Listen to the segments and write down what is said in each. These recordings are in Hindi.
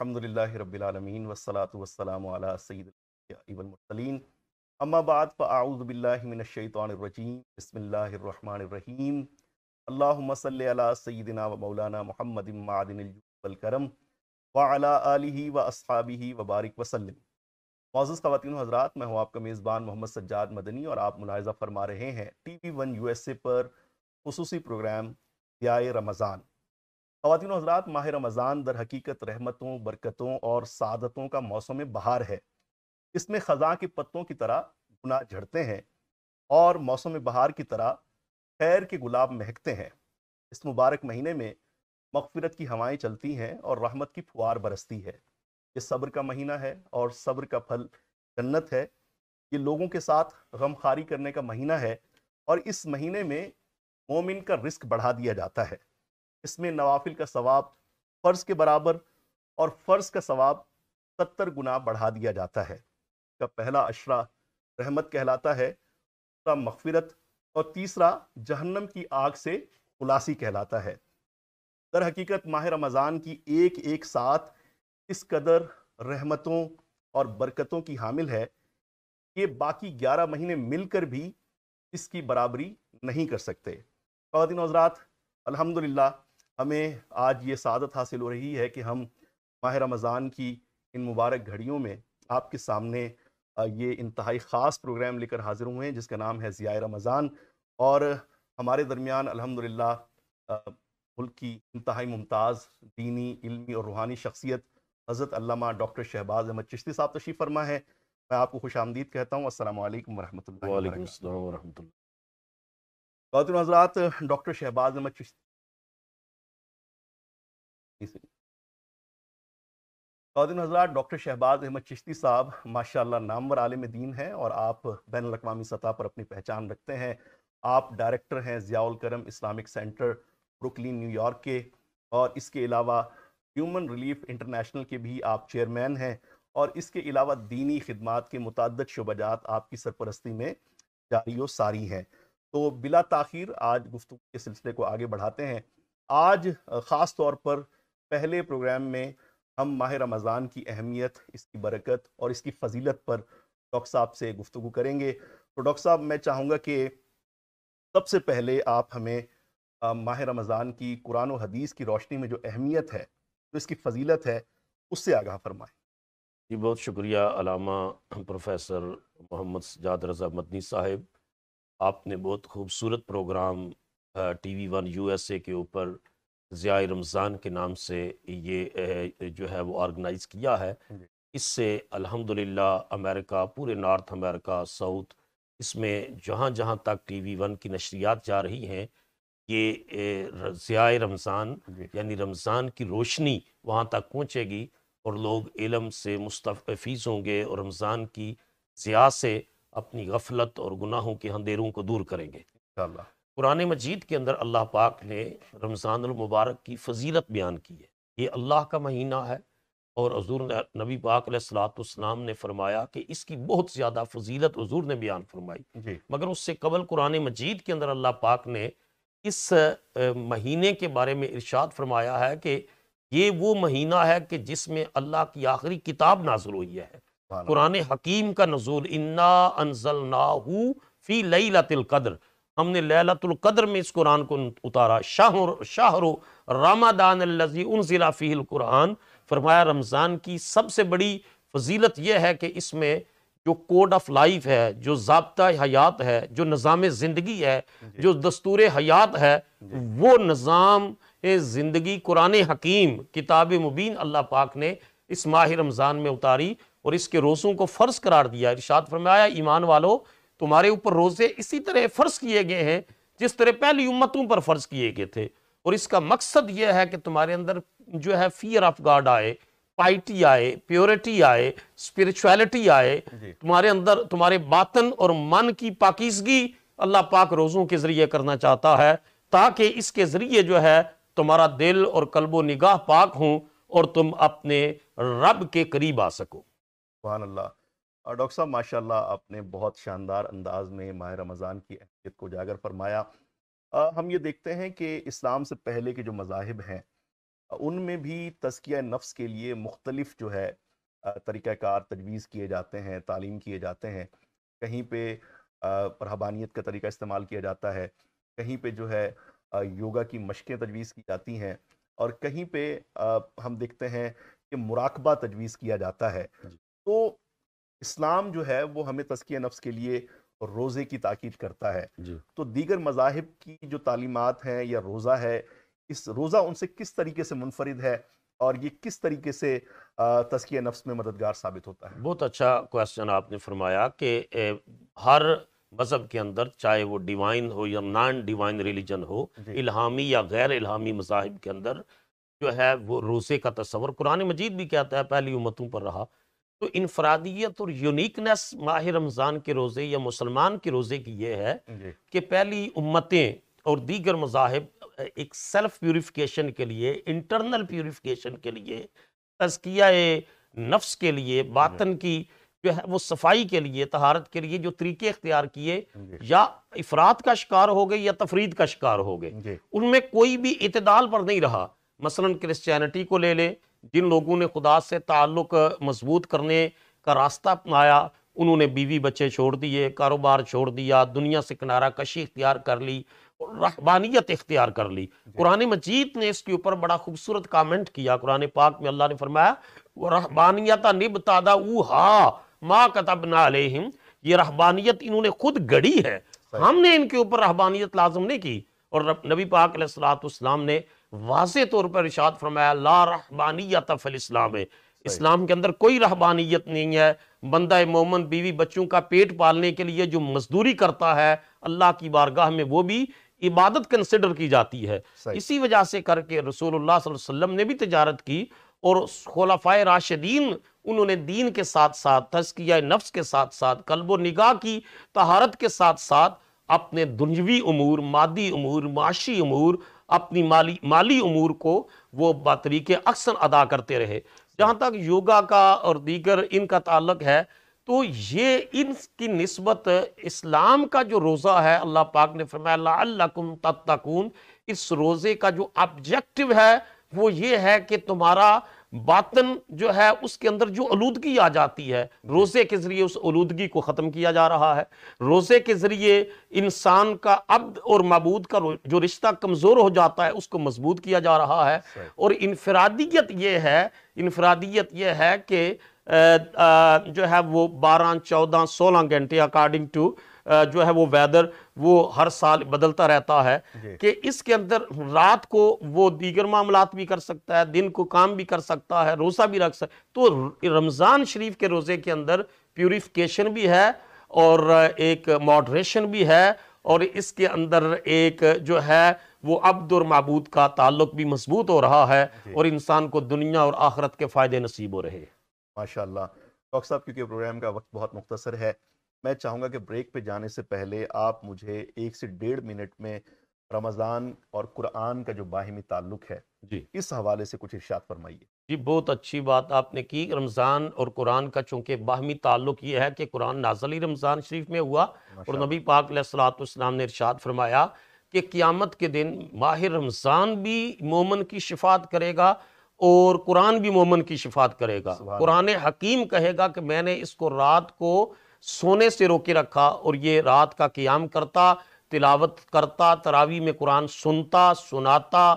अलहमदिल्ला रबालमीन वसलात वसलाम सईदमसलिन अम्माबाद फ़ाउज़बिल्लिमिनशैतरजीम बसमीम अल्लाम सैदिना व मौलाना महमदिनकरम वाली व बारिक वबारक वसलम मोज़ ख़वान हज़रात मैं हूँ आपका मेज़बान मोहम्मद सज्जाद मदनी और आप मुलायजा फरमा रहे हैं T V one U S A पर खसूसी प्रोग्राम दियाए रमज़ान खातिन हजरात माह रमज़ान दर हकीकत रहमतों बरकतों और सादतों का मौसम बहार है इसमें ख़जा के पत्तों की तरह गुना झड़ते हैं और मौसम बहार की तरह खैर के गुलाब महकते हैं इस मुबारक महीने में मगफरत की हवाएं चलती हैं और रहमत की फुहार बरसती है ये सब्र का महीना है और सब्र का फल जन्नत है ये लोगों के साथ गमखारी करने का महीना है और इस महीने में मोमिन का रिस्क बढ़ा दिया जाता है इसमें नवाफिल का सवाब फ़र्ज के बराबर और फ़र्ज का सवाब सत्तर गुना बढ़ा दिया जाता है का पहला अशरा रहमत कहलाता है दूसरा मगफिरत और तीसरा जहन्नम की आग से खुलासी कहलाता है दर हकीकत माह रमज़ान की एक एक साथ इस कदर रहमतों और बरकतों की हामिल है ये बाकी ग्यारह महीने मिलकर भी इसकी बराबरी नहीं कर सकते खातिन हजरात अलहमदिल्ला हमें आज ये सादत हासिल हो रही है कि हम माह रमज़ान की इन मुबारक घड़ियों में आपके सामने ये इंतहाई ख़ास प्रोग्राम लेकर हाजिर हुए हैं जिसका नाम है ज़िया रमज़ान और हमारे दरमियान अलहमदिल्ला मुल्क की इंतहाई मुमताज़ दीनी इल्मी और रूहानी शख्सियत हज़रत अल्लामा डॉक्टर शहबाज अहमद चिश्ती साहब तशी फरमा है मैं आपको खुश आमदीद कहता हूँ असल वरहमल वरम डॉक्टर हजरात डॉक्टर शहबाज अहमद दिन हजरात डॉक्टर शहबाज अहमद चिश्ती साहब माशाल्लाह नामवर आलम दीन हैं और आप बैन अवी सतह पर अपनी पहचान रखते हैं आप डायरेक्टर हैं ज़ियाल करम इस्लामिक सेंटर ब्रुकलिन न्यूयॉर्क के और इसके अलावा ह्यूमन रिलीफ इंटरनेशनल के भी आप चेयरमैन हैं और इसके अलावा दीनी खदमात के मुतद शुबजात आपकी सरपरस्ती में जारी व सारी हैं तो बिला तखिर आज गुफ्तु के सिलसिले को आगे बढ़ाते हैं आज ख़ास तौर पर पहले प्रोग्राम में हम माह रमज़ान की अहमियत इसकी बरकत और इसकी फजीलत पर डॉक्टर साहब से गुफ्तु करेंगे तो डॉक्टर साहब मैं चाहूँगा कि सबसे पहले आप हमें माह रमज़ान की कुरान और हदीस की रोशनी में जो अहमियत है जो इसकी फजीलत है उससे आगाह फरमाएँ जी बहुत शुक्रिया अलामा प्रोफेसर मोहम्मद सजाद रजा मदनी साहब आपने बहुत खूबसूरत program T V one U S A के ऊपर ज़िया रमज़ान के नाम से ये जो है वो ऑर्गेनाइज़ किया है इससे अल्हम्दुलिल्लाह अमेरिका पूरे नॉर्थ अमेरिका साउथ इसमें जहाँ जहाँ तक टी वी वन की नशरियात जा रही हैं ये ज़िया रमज़ान यानी रमज़ान की रोशनी वहाँ तक पहुँचेगी और लोग इलम से मुस्तफीज होंगे और रमज़ान की ज़िया से अपनी गफलत और गुनाहों के अंधेरों को दूर करेंगे कुरान मजीद के अंदर अल्लाह पाक ने रमज़ानमबारक की फजीलत बयान की है ये अल्लाह का महीना है और हजूर नबी पाक सलाम ने फरमाया कि इसकी बहुत ज़्यादा फजीलत हजूर ने बयान फरमाई मगर उससे कबल कुरान मजीद के अंदर अल्लाह पाक ने इस महीने के बारे में इर्शाद फरमाया है कि ये वो महीना है कि जिसमें अल्लाह की आखिरी किताब नाजुल हुई है कुरान हकीम का नजूल इन्ना अनजल नाहू फ़ी लई कदर हमने लैलतुल में इस कुरान को उतारा शाहर शाहरो रामादान लजी उन ज़िला फ़ील कुरान फरमाया रमज़ान की सबसे बड़ी फजीलत यह है कि इसमें जो कोड ऑफ लाइफ है जो जबता हयात है जो निज़ाम ज़िंदगी है जो दस्तूर हयात है वो निज़ाम ज़िंदगी कुरान हकीम किताब मुबीन अल्लाह पाक ने इस माह रमज़ान में उतारी और इसके रोज़ों को फ़र्ज करार दिया इर्शाद फरमाया ईमान वालों तुम्हारे ऊपर रोजे इसी तरह फर्ज किए गए हैं जिस तरह पहली उम्मतों पर फर्ज किए गए थे और इसका मकसद यह है कि तुम्हारे अंदर जो है फियर ऑफ गॉड आए पाइटी आए प्योरिटी आए स्पिरिचुअलिटी आए तुम्हारे अंदर तुम्हारे बातन और मन की पाकिजगी अल्लाह पाक रोज़ों के ज़रिए करना चाहता है ताकि इसके ज़रिए जो है तुम्हारा दिल और कल्बो निगाह पाक हो और तुम अपने रब के करीब आ सको अल्लाह और डॉक्टर साहब माशाल्लाह आपने बहुत शानदार अंदाज में माह रमज़ान की अहमियत को उजागर फरमाया हम ये देखते हैं कि इस्लाम से पहले के जो मजाहब हैं उनमें भी तस्किया नफ्स के लिए मुख्तलिफ जो है तरीक़ाकार तजवीज़ किए जाते हैं तालीम किए जाते हैं कहीं पे रहबानियत का तरीका इस्तेमाल किया जाता है कहीं पे जो है योगा की मशक़ें तजवीज़ की जाती हैं और कहीं पे हम देखते हैं कि मुराकबा तजवीज़ किया जाता है तो इस्लाम जो है वो हमें तस्किया नफ्स के लिए रोज़े की ताकीद करता है तो दीगर मजाहब की जो तालीमत हैं या रोज़ा है इस रोज़ा उनसे किस तरीके से मुनफरद है और ये किस तरीके से तस्किया नफ्स में मददगार साबित होता है बहुत अच्छा क्वेश्चन आपने फरमाया कि हर मज़हब के अंदर चाहे वो डिवाइन हो या नॉन डिवाइन रिलीजन हो इल्हामी या गैर इल्हामी मजाहब के अंदर जो है वो रोज़े का तस्वर कुरान मजीद भी कहता है पहली उम्मतों पर रहा तो इनफरादियत और यूनिकनेस माह रमज़ान के रोज़े या मुसलमान के रोज़े की ये है कि पहली उम्मतें और दीगर मजाहब एक सेल्फ प्योरीफिकेशन के लिए इंटरनल प्योरीफिकेशन के लिए तजकिया नफ्स के लिए बातन की जो है वो सफाई के लिए तहारत के लिए जो तरीके अख्तियार किए या इफरात का शिकार हो गए या तफरीद का शिकार हो गए उनमें कोई भी इतदाल पर नहीं रहा मसलन क्रिश्चियनिटी को ले लें जिन लोगों ने खुदा से ताल्लुक़ मजबूत करने का रास्ता अपनाया उन्होंने बीवी बच्चे छोड़ दिए कारोबार छोड़ दिया दुनिया से किनारा कशी इख्तियार कर ली और रहबानियत इख्तियार कर ली कुरान मजीद ने इसके ऊपर बड़ा खूबसूरत कामेंट किया कुरान पाक में अल्लाह ने फरमाया वो रहबानियत निब तादा हा माँ कतब नाम ये रहबानियत इन्होंने खुद गढ़ी है हमने इनके ऊपर रहबानियत लाजम नहीं की और नबी पाक सलाम ने वाज तौर पर इशाद फरमाया ला रहबानियत फल इस्लाम है इस्लाम के अंदर कोई रहबानियत नहीं है बंदा मोमन बीवी बच्चों का पेट पालने के लिए जो मजदूरी करता है अल्लाह की बारगाह में वो भी इबादत कंसिडर की जाती है इसी वजह से करके रसूलुल्लाह वसल्लम ने भी तजारत की और खलाफाय राशिदीन उन्होंने दीन के साथ साथ तस्किया नफ्स के साथ साथ कल्ब निगाह की तहारत के साथ साथ अपने दुनवी अमूर मादी अमूर माशी अमूर अपनी माली माली अमूर को वो बतरीके अक्सर अदा करते रहे जहाँ तक योगा का और दीगर इनका ताल्लक है तो ये इनकी नस्बत इस्लाम का जो रोज़ा है अल्लाह पाक ने फरमायाकुम तत्कून इस रोज़े का जो ऑब्जेक्टिव है वो ये है कि तुम्हारा बातन जो है उसके अंदर जो आलूदगी आ जाती है रोज़े के ज़रिए उस आलूदगी को ख़त्म किया जा रहा है रोज़े के ज़रिए इंसान का अब्द और मबूद का जो रिश्ता कमज़ोर हो जाता है उसको मजबूत किया जा रहा है और इनफरादियत यह है इनफरादियत यह है कि जो है वो बारह चौदह सोलह घंटे अकॉर्डिंग टू जो है वो वेदर वो हर साल बदलता रहता है कि इसके अंदर रात को वो दीगर मामला भी कर सकता है दिन को काम भी कर सकता है रोज़ा भी रख सकता तो रमज़ान शरीफ के रोज़े के अंदर प्योरीफिकेशन भी है और एक मॉडरेशन भी है और इसके अंदर एक जो है वो अब्द और मबूद का ताल्लुक भी मजबूत हो रहा है और इंसान को दुनिया और आखरत के फ़ायदे नसीब हो रहे हैं माशा डॉक्टर साहब क्योंकि प्रोग्राम का वक्त बहुत मुख्तर है मैं चाहूँगा कि ब्रेक पे जाने से पहले आप मुझे एक से डेढ़ मिनट में रमज़ान और कुरान का जो बाहिमी ताल्लुक है जी इस हवाले से कुछ इर्शाद फरमाइए जी बहुत अच्छी बात आपने की रमज़ान और कुरान का चूँकि बाहमी ताल्लुक ये है कि कुरान नाजल ही रमज़ान शरीफ में हुआ और नबी पाक सलाम ने इर्शाद फरमाया कि क़ियामत के दिन माह रमज़ान भी मोमन की शिफात करेगा और कुरान भी मोमन की शिफात करेगा कुरान हकीम कहेगा कि मैंने इसको रात को सोने से रोके रखा और ये रात का क्याम करता तिलावत करता तरावी में कुरान सुनता सुनाता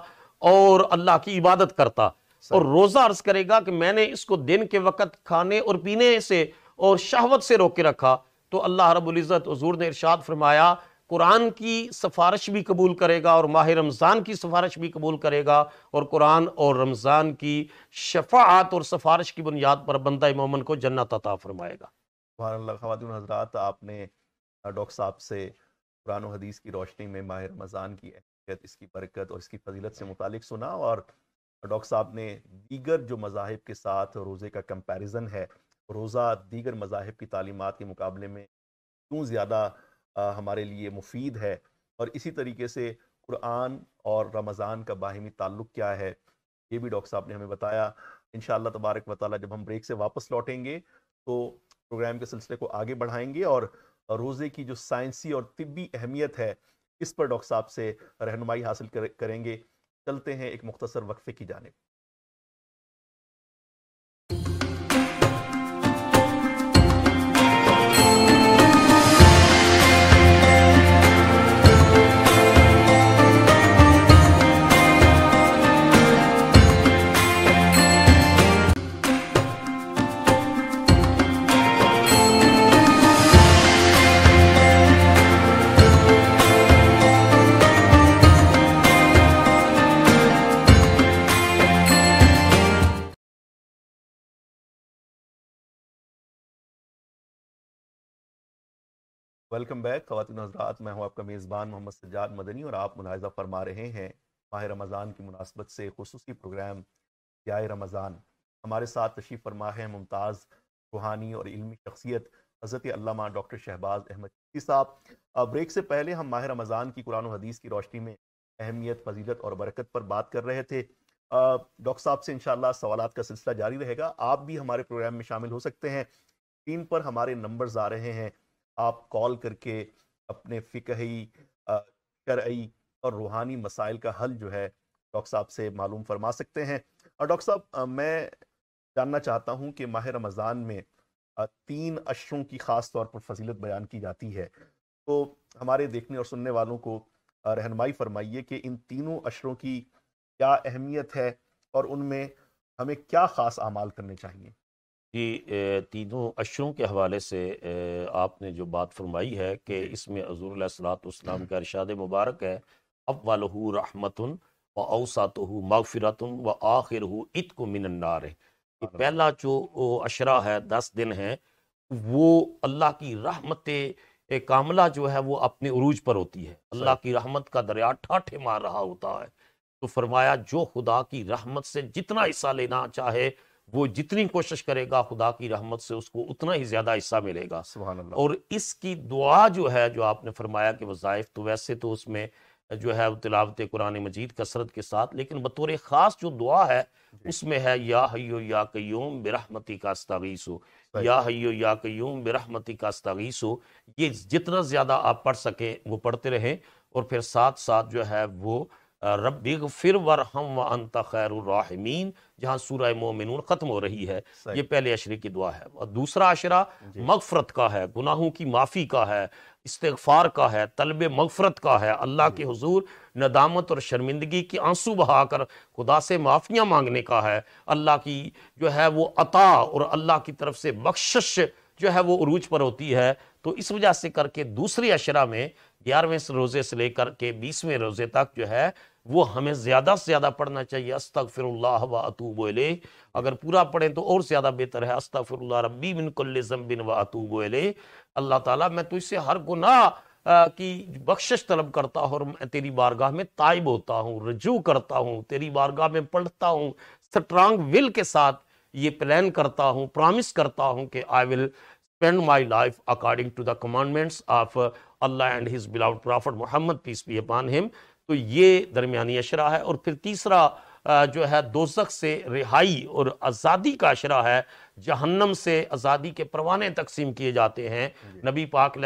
और अल्लाह की इबादत करता और रोज़ा अर्ज करेगा कि मैंने इसको दिन के वक़्त खाने और पीने से और शहवत से रोके रखा तो अल्लाह रबुल्ज़त हजूर ने इरशाद फरमाया कुरान की सिफारिश भी कबूल करेगा और माह रमज़ान की सिफारिश भी कबूल करेगा और कुरान और रमज़ान की शफात और सिफारिश की बुनियाद पर बंदा मोमन को जन्नत अता फरमाएगा सुबह खातून हजरात आपने डॉक्टर साहब से कुरान हदीस की रोशनी में माह रमज़ान की अहमियत इसकी बरकत और इसकी फजीलत से मुतक सुना और डॉक्टर साहब ने दीगर जो मजाहब के साथ रोज़े का कम्पेरिज़न है रोज़ा दीगर मजाहब की तालीमत के मुकाबले में क्यों ज़्यादा हमारे लिए मुफीद है और इसी तरीके से कुरान और रमज़ान का बाहमी ताल्लुक़ क्या है ये भी डॉक्टर साहब ने हमें बताया इन तबारक वाली जब हम ब्रेक से वापस लौटेंगे तो प्रोग्राम के सिलसिले को आगे बढ़ाएंगे और रोज़े की जो साइंसी और तिबी अहमियत है इस पर डॉक्टर साहब से रहनुमाई हासिल करेंगे चलते हैं एक मुख्तसर वक्फे की जानेब वेलकम बैक खातिन हजरात मैं हूं आपका मेज़बान मोहम्मद सज्जाद मदनी और आप मुलायजा फरमा रहे हैं माह रमज़ान की मुनासबत से खसूस प्रोग्राम जाए रमज़ान हमारे साथ तशीफ़ फरमा है मुमताज़ रूहानी और इलमी शख्सियत हज़रत अल्लामा डॉक्टर शहबाज अहमद साहब ब्रेक से पहले हम माह रमज़ान की कुरान हदीस की रोशनी में अहमियत फजीलत और बरकत पर बात कर रहे थे डॉक्टर साहब से इन सवाल का सिलसिला जारी रहेगा आप भी हमारे प्रोग्राम में शामिल हो सकते हैं स्क्रीन पर हमारे नंबर्स आ रहे हैं आप कॉल करके अपने फ़िकही शरई और रूहानी मसाइल का हल जो है डॉक्टर साहब से मालूम फरमा सकते हैं और डॉक्टर साहब मैं जानना चाहता हूँ कि माह रमज़ान में तीन अशरों की ख़ास तौर पर फजीलत बयान की जाती है तो हमारे देखने और सुनने वालों को रहनमाई फरमाइए कि इन तीनों अशरों की क्या अहमियत है और उनमें हमें क्या ख़ास अमाल करने चाहिए कि तीनों अशरों के हवाले से आपने जो बात फरमाई है कि इसमें सलाम हम्म। का इरशाद मुबारक है अब वालहू रहमतन व अवसात हो मगफिरतन व आखिर हो इत को मिनन्नार है पहला जो अशरा है दस दिन है वो अल्लाह की रहमत कामला जो है वो अपने उरूज पर होती है अल्लाह की रहमत का दरिया ठाठे मार रहा होता है तो फरमाया जो खुदा की रहमत से जितना हिस्सा लेना चाहे वो जितनी कोशिश करेगा खुदा की रहमत से उसको उतना ही ज़्यादा हिस्सा मिलेगा और इसकी दुआ जो है जो आपने फरमाया कि वज़ाइफ तो वैसे तो उसमें जो है तिलावत कुरान मजीद कसरत के साथ लेकिन बतौर ख़ास जो दुआ है उसमें है या हयो या क्यूम बिरहमती का हो या हयो या क्यूम बिरहमती का हो ये जितना ज़्यादा आप पढ़ सकें वो पढ़ते रहें और फिर साथ साथ जो है वो रबिग फिर वरहम व अंत खैरमीन जहाँ सूर मोमिन ख़त्म हो रही है ये पहले अशरे की दुआ है और दूसरा अशरा मगफरत का है गुनाहों की माफ़ी का है इस्तफ़ार का है तलब मगफरत का है अल्लाह के हजूर नदामत और शर्मिंदगी की आंसू बहा कर खुदा से माफ़ियाँ मांगने का है अल्लाह की जो है वो अता और अल्लाह की तरफ से बख्शिश जो है वो अरूज पर होती है तो इस वजह से करके दूसरे अशरा में ग्यारहवें रोज़े से लेकर के बीसवें रोज़े तक जो है वो हमें ज़्यादा से ज़्यादा पढ़ना चाहिए अस्तक फिर व अतूब अगर पूरा पढ़ें तो और ज़्यादा बेहतर है अस्तक फिर रबी बिन कल्लम बिन व अतूब ले अल्लाह ताला मैं तुझसे तो हर गुनाह की बख्शिश तलब करता हूँ और मैं तेरी बारगाह में ताइब होता हूँ रजू करता हूँ तेरी बारगाह में पढ़ता हूँ स्ट्रांग विल के साथ ये प्लान करता हूँ प्रामिस करता हूँ कि I will spend my life according to the commandments of Allah and his beloved Prophet Muhammad peace be upon him तो ये दरमियानी अशरा है और फिर तीसरा जो है दोजक से रिहाई और आज़ादी का अशरा है जहन्नम से आज़ादी के परवाने तकसीम किए जाते हैं नबी पाक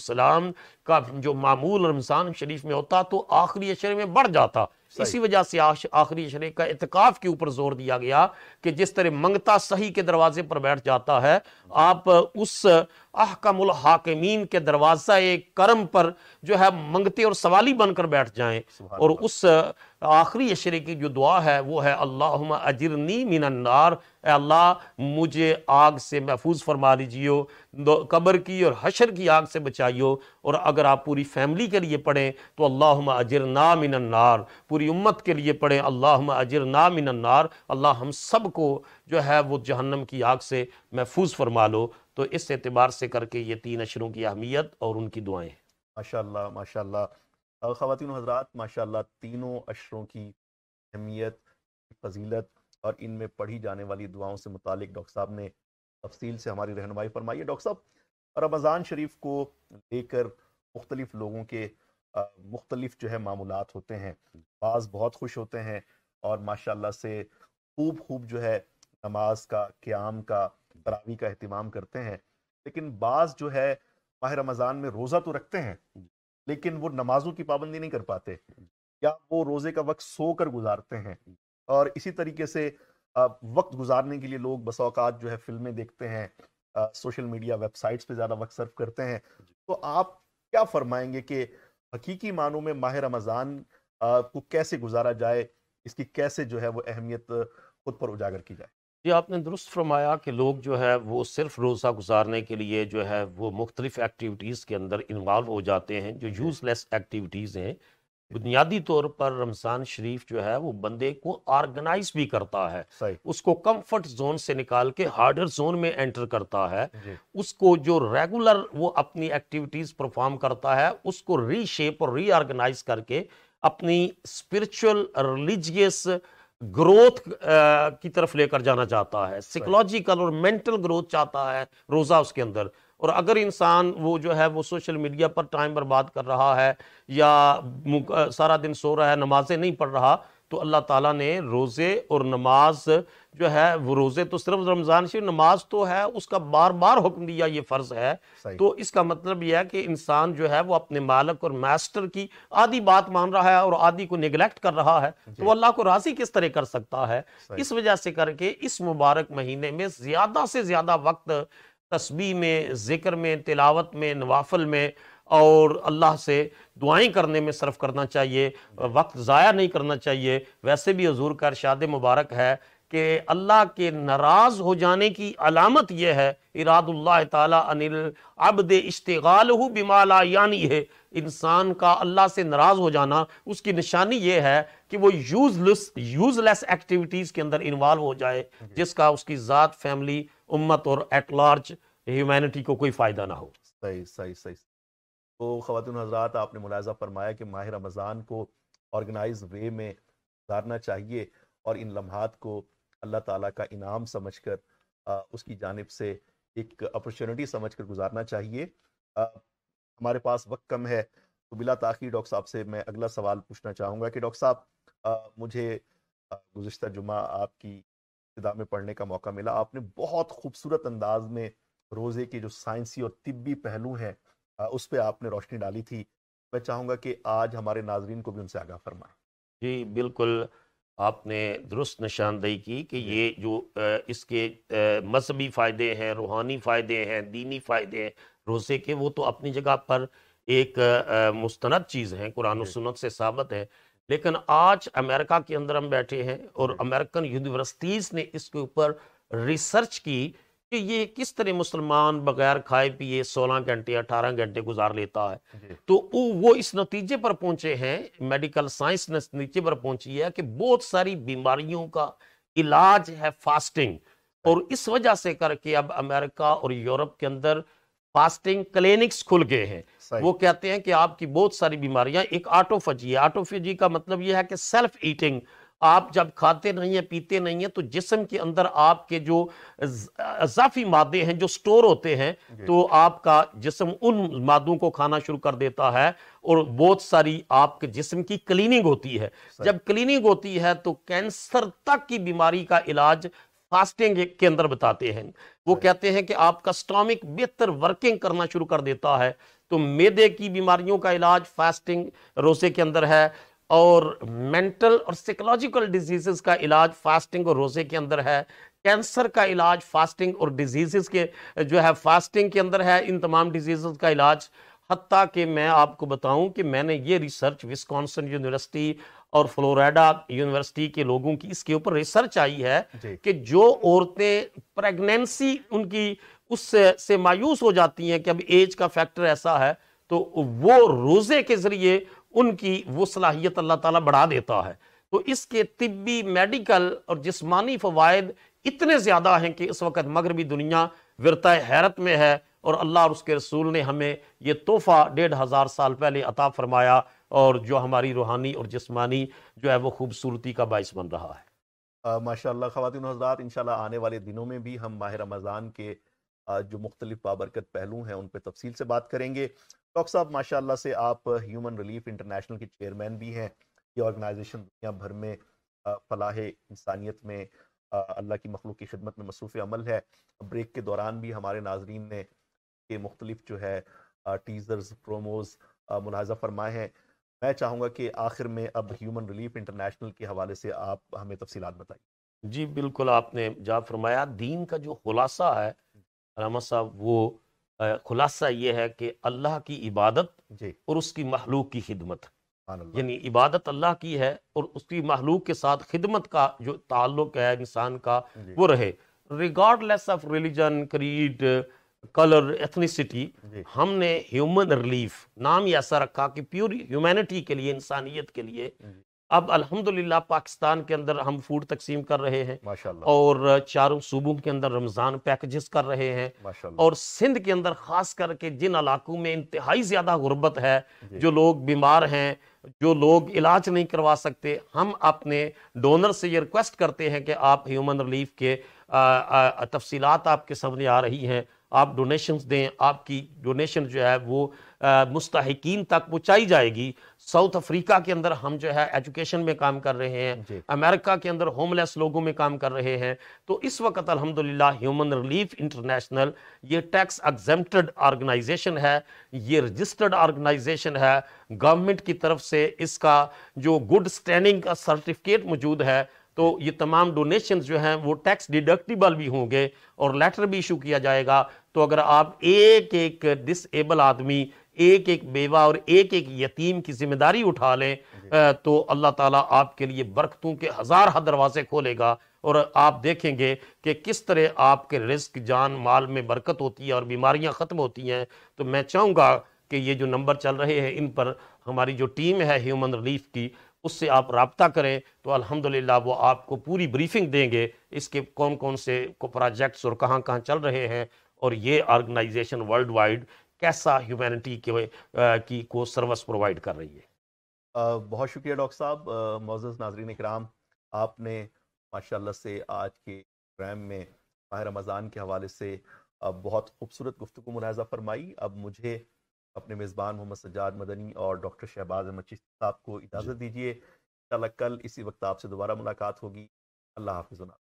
सलाम का जो मामूल रमज़ान शरीफ में होता तो आखिरी अशरे में बढ़ जाता इसी वजह से आखिरी अशरे का इतकाफ़ के ऊपर जोर दिया गया कि जिस तरह मंगता सही के दरवाजे पर बैठ जाता है आप उस अहकमुल हाकिमीन के दरवाज़ा एक करम पर जो है मंगते और सवाली बनकर बैठ जाएं और उस आखिरी अशरे की जो दुआ है वो है अल्लाह अजरनी मिनन्नार अल्लाह मुझे आग से महफूज फरमा लीजियो कब्र की और हशर की आग से बचाइयो और अगर आप पूरी फैमिली के लिए पढ़ें तो अल्लाह अजरना मिनन्नार पूरी उम्मत के लिए पढ़ें अल्लाह अजरना मिनन्नार अल्लाह हम सब को जो है वो जहन्नम की आग से महफूज फरमा लो तो इस एतबार से करके ये तीन अशरों की अहमियत और उनकी दुआएं माशा माशा खातिन हजरात माशा तीनों अशरों की अहमियत फजीलत और इनमें पढ़ी जाने वाली दुआओं से मुतल डॉक्टर साहब ने तफसील से हमारी रहनमाई फरमाई है डॉक्टर साहब रमज़ान शरीफ को लेकर मुख्तलिफ लोगों के मुख्तलिफ जो है मामूलत होते हैं बाज़ बहुत खुश होते हैं और माशाला से खूब खूब जो है नमाज का क्याम का तरावी का अहतमाम करते हैं लेकिन बाज जो है माह रमज़ान में रोज़ा तो रखते हैं लेकिन वो नमाजों की पाबंदी नहीं कर पाते या वो रोज़े का वक्त सो कर गुजारते हैं और इसी तरीके से वक्त गुजारने के लिए लोग अवकात जो है फिल्में देखते हैं सोशल मीडिया वेबसाइट्स पे ज़्यादा वक्त सर्व करते हैं तो आप क्या फरमाएंगे कि हकीकी मानों में माह रमज़ान को कैसे गुजारा जाए इसकी कैसे जो है वो अहमियत खुद पर उजागर की जाए जी आपने दुरुस्त फरमाया कि लोग जो है वो सिर्फ रोज़ा गुजारने के लिए जो है वो मुख्तलिफ़ एक्टिविटीज़ के अंदर इन्वाल्व हो जाते हैं जो यूज़लेस एक्टिविटीज़ हैं बुनियादी तौर पर रमज़ान शरीफ जो है वो बंदे को ऑर्गेनाइज भी करता है उसको कंफर्ट जोन से निकाल के हार्डर जोन में एंटर करता है उसको जो रेगुलर वो अपनी एक्टिविटीज़ परफॉर्म करता है उसको रीशेप और रीऑर्गेनाइज करके अपनी स्पिरिचुअल रिलीजियस ग्रोथ की तरफ लेकर जाना चाहता है साइकोलॉजिकल और मेंटल ग्रोथ चाहता है रोज़ा उसके अंदर और अगर इंसान वो जो है वो सोशल मीडिया पर टाइम बर्बाद कर रहा है या सारा दिन सो रहा है नमाजें नहीं पढ़ रहा तो अल्लाह ताला ने रोज़े और नमाज जो है वो रोज़े तो सिर्फ रमज़ान शरीफ नमाज तो है उसका बार बार हुक्म दिया ये फ़र्ज है तो इसका मतलब यह है कि इंसान जो है वो अपने मालक और मास्टर की आधी बात मान रहा है और आधी को निगलेक्ट कर रहा है तो अल्लाह को राज़ी किस तरह कर सकता है इस वजह से करके इस मुबारक महीने में ज़्यादा से ज़्यादा वक्त तस्बी में ज़िक्र में तिलावत में नवाफल में और अल्लाह से दुआएं करने में सर्फ करना चाहिए वक्त ज़ाया नहीं करना चाहिए वैसे भी हजूर का शाद मुबारक है कि अल्लाह के नाराज़ हो जाने की अलामत यह है इरादुल्ला अनिल अबद इश्तगाल बिमाला यानी है इंसान का अल्लाह से नाराज़ हो जाना उसकी निशानी यह है कि वो यूजलेस यूजलेस एक्टिविटीज़ के अंदर इन्वॉल्व हो जाए जिसका उसकी ज़ात फैमिली उम्मत और एट लार्ज ह्यूमैनिटी को कोई फ़ायदा ना हो सही सही सही तो ख़वान हजरात आपने मुलाजा फरमाया कि माह रमज़ान को ऑर्गेनाइज वे में गुजारना चाहिए और इन लम्हात को अल्लाह ताला का इनाम समझकर उसकी जानब से एक अपॉर्चुनिटी समझकर गुजारना चाहिए हमारे पास वक्त कम है तो बिला ताखिर डॉक्टर साहब से मैं अगला सवाल पूछना चाहूँगा कि डॉक्टर साहब मुझे गुज्त जुमा आपकी किताब में पढ़ने का मौका मिला आपने बहुत खूबसूरत अंदाज में रोज़े के जो साइंसी और तिब्बी पहलू हैं उस पर आपने रोशनी डाली थी मैं चाहूँगा कि आज हमारे नाजरन को भी उनसे आगाह फरमाएं जी बिल्कुल आपने दुरुस्त निशानदेही की कि ये जो इसके मजहबी फ़ायदे हैं रूहानी फ़ायदे हैं दीनी फ़ायदे हैं रोज़े के वो तो अपनी जगह पर एक मुस्ंद चीज़ हैं कुरान सुनत से साबित है लेकिन आज अमेरिका के अंदर हम बैठे हैं और अमेरिकन यूनिवर्सिटीज़ ने इसके ऊपर रिसर्च की कि ये किस तरह मुसलमान बगैर खाए पिए 16 घंटे 18 घंटे गुजार लेता है हम्म। तो वो इस नतीजे पर पहुंचे हैं मेडिकल साइंस ने नतीजे पर पहुंची है कि बहुत सारी बीमारियों का इलाज है फास्टिंग हाँ। और इस वजह से करके अब अमेरिका और यूरोप के अंदर फास्टिंग क्लिनिक्स खुल गए हैं वो कहते हैं कि आपकी बहुत सारी बीमारियां एक आटोफजी है आटोफजी का मतलब यह है कि सेल्फ ईटिंग आप जब खाते नहीं हैं पीते नहीं हैं तो जिसम के अंदर आपके जो अजाफी मादे हैं जो स्टोर होते हैं तो आपका जिसम उन मादों को खाना शुरू कर देता है और बहुत सारी आपके जिसम की क्लीनिंग होती है जब क्लीनिंग होती है तो कैंसर तक की बीमारी का इलाज फास्टिंग के अंदर बताते हैं वो कहते हैं कि आपका स्टॉमिक बेहतर वर्किंग करना शुरू कर देता है तो मेदे की बीमारियों का इलाज फास्टिंग रोजे के अंदर है और मेंटल और साइकोलॉजिकल डिजीजेस का इलाज फास्टिंग और रोजे के अंदर है कैंसर का इलाज फास्टिंग और डिजीजेस के जो है फास्टिंग के अंदर है इन तमाम डिजीजेस का इलाज हत्या कि मैं आपको बताऊं कि मैंने ये रिसर्च विस्कॉन्सन यूनिवर्सिटी और फ्लोरिडा यूनिवर्सिटी के लोगों की इसके ऊपर रिसर्च आई है कि जो औरतें प्रेगनेंसी उनकी उससे से मायूस हो जाती हैं कि अब एज का फैक्टर ऐसा है तो वो रोज़े के ज़रिए उनकी वो सलाहियत अल्लाह ताला बढ़ा देता है तो इसके तिबी मेडिकल और जिस्मानी फ़वाद इतने ज़्यादा हैं कि इस वक्त मगरबी दुनिया वरता हैरत में है और अल्लाह और उसके रसूल ने हमें ये तोहफ़ा डेढ़ हज़ार साल पहले अता फरमाया और जो हमारी रूहानी और जिस्मानी जो है वो खूबसूरती का बायस बन रहा है माशा ख़वान हजरात इन आने वाले दिनों में भी हम माह रमज़ान के जो मुख्तलिफ बाबरकत पहलू हैं उन पर तफसील से बात करेंगे डॉक्टर साहब माशाल्लाह से आप ह्यूमन रिलीफ इंटरनेशनल के चेयरमैन भी हैं ये ऑर्गेनाइजेशन दुनिया भर में फलाह इंसानियत में अल्लाह की मखलूक की खिदमत में मसरूफ़ अमल है ब्रेक के दौरान भी हमारे नाजरीन ने ये मुख्तलिफ जो है टीज़र्स प्रोमोज मुलाजा फरमाए हैं मैं चाहूँगा कि आखिर में अब ह्यूमन रिलीफ इंटरनेशनल के हवाले से आप हमें तफसीत बताइए जी बिल्कुल आपने जा फरमाया दीन का जो खुलासा है साहब वो खुलासा ये है कि अल्लाह की इबादत और उसकी महलूक की खिदमत यानी इबादत अल्लाह की है और उसकी महलूक के साथ खिदमत का जो ताल्लुक है इंसान का वो रहे regardless of religion creed colour ethnicity हमने ह्यूमन रिलीफ नाम ही ऐसा रखा कि प्योर ह्यूमैनिटी के लिए इंसानियत के लिए अब अल्हम्दुलिल्लाह पाकिस्तान के अंदर हम फूड तकसीम कर रहे हैं और चारों सूबों के अंदर रमज़ान पैकेजेस कर रहे हैं और सिंध के अंदर ख़ास करके जिन इलाकों में इंतहाई ज़्यादा गुर्बत है जो लोग बीमार हैं जो लोग इलाज नहीं करवा सकते हम अपने डोनर से ये रिक्वेस्ट करते हैं कि आप ह्यूमन रिलीफ के तफसीत आपके सामने आ रही हैं आप डोनेशन दें आपकी डोनेशन जो है वो मुस्तकिन तक पहुँचाई जाएगी साउथ अफ्रीका के अंदर हम जो है एजुकेशन में काम कर रहे हैं अमेरिका के अंदर होमलेस लोगों में काम कर रहे हैं तो इस वक्त अलहमदिल्ला ह्यूमन रिलीफ इंटरनेशनल ये टैक्स एग्जेम्प्टेड ऑर्गेनाइजेशन है ये रजिस्टर्ड ऑर्गेनाइजेशन है गवर्नमेंट की तरफ से इसका जो गुड स्टैंडिंग का सर्टिफिकेट मौजूद है तो ये तमाम डोनेशन जो हैं वो टैक्स डिडक्टिबल भी होंगे और लेटर भी इशू किया जाएगा तो अगर आप एक एक डिसेबल आदमी एक एक बेवा और एक एक यतीम की जिम्मेदारी उठा लें तो अल्लाह ताला आपके लिए बरकतों के हज़ार हद दरवाजे खोलेगा और आप देखेंगे कि किस तरह आपके रिस्क जान माल में बरकत होती है और बीमारियां ख़त्म होती हैं तो मैं चाहूँगा कि ये जो नंबर चल रहे हैं इन पर हमारी जो टीम है ह्यूमन रिलीफ की उससे आप रबता करें तो अल्हम्दुलिल्लाह वो आपको पूरी ब्रीफिंग देंगे इसके कौन कौन से को प्रोजेक्ट्स और कहाँ कहाँ चल रहे हैं और ये ऑर्गेनाइजेशन वर्ल्ड वाइड कैसा ह्यूमैनिटी के की को सर्विस प्रोवाइड कर रही है आ, बहुत शुक्रिया डॉक्टर साहब मोज़ नाजरीन कराम आपने माशाल्लाह से आज के प्रोग्राम में माह रमज़ान के हवाले से बहुत खूबसूरत गुफ्तु मुलाजा फरमाई अब मुझे अपने मेज़बान मोहम्मद सज्जाद मदनी और डॉक्टर शहबाज अहमद चिश्ती साहब को इजाज़त दीजिए कल इसी वक्त आपसे दोबारा मुलाकात होगी अल्लाह हाफिज़ना